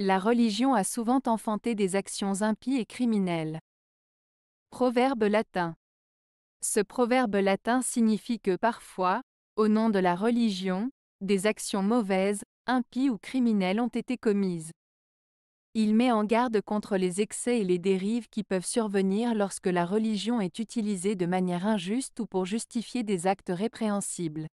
La religion a souvent enfanté des actions impies et criminelles. Proverbe latin. Ce proverbe latin signifie que parfois, au nom de la religion, des actions mauvaises, impies ou criminelles ont été commises. Il met en garde contre les excès et les dérives qui peuvent survenir lorsque la religion est utilisée de manière injuste ou pour justifier des actes répréhensibles.